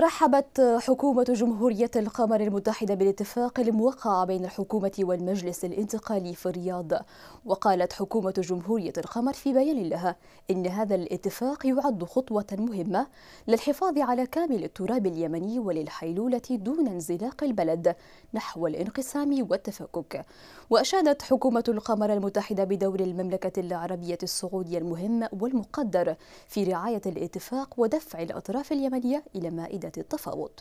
رحبت حكومة جمهورية القمر المتحدة بالاتفاق الموقع بين الحكومة والمجلس الانتقالي في الرياض وقالت حكومة جمهورية القمر في بيان لها إن هذا الاتفاق يعد خطوة مهمة للحفاظ على كامل التراب اليمني وللحيلولة دون انزلاق البلد نحو الانقسام والتفكك وأشادت حكومة القمر المتحدة بدور المملكة العربية السعودية المهم والمقدر في رعاية الاتفاق ودفع الأطراف اليمنية إلى مائدة التفاوض